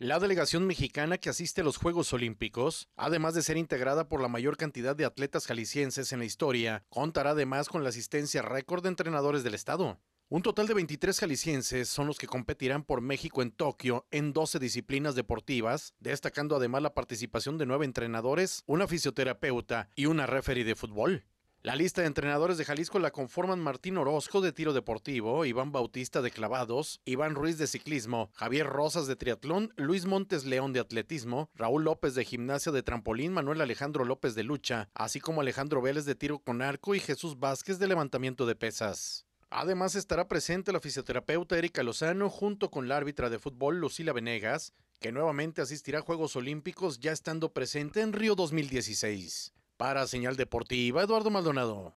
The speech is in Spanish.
La delegación mexicana que asiste a los Juegos Olímpicos, además de ser integrada por la mayor cantidad de atletas jaliscienses en la historia, contará además con la asistencia récord de entrenadores del estado. Un total de 23 jaliscienses son los que competirán por México en Tokio en 12 disciplinas deportivas, destacando además la participación de nueve entrenadores, una fisioterapeuta y una referee de fútbol. La lista de entrenadores de Jalisco la conforman Martín Orozco de tiro deportivo, Iván Bautista de clavados, Iván Ruiz de ciclismo, Javier Rosas de triatlón, Luis Montes León de atletismo, Raúl López de gimnasia de trampolín, Manuel Alejandro López de lucha, así como Alejandro Vélez de tiro con arco y Jesús Vázquez de levantamiento de pesas. Además estará presente la fisioterapeuta Erika Lozano junto con la árbitra de fútbol Lucila Venegas, que nuevamente asistirá a Juegos Olímpicos ya estando presente en Río 2016. Para Señal Deportiva, Eduardo Maldonado.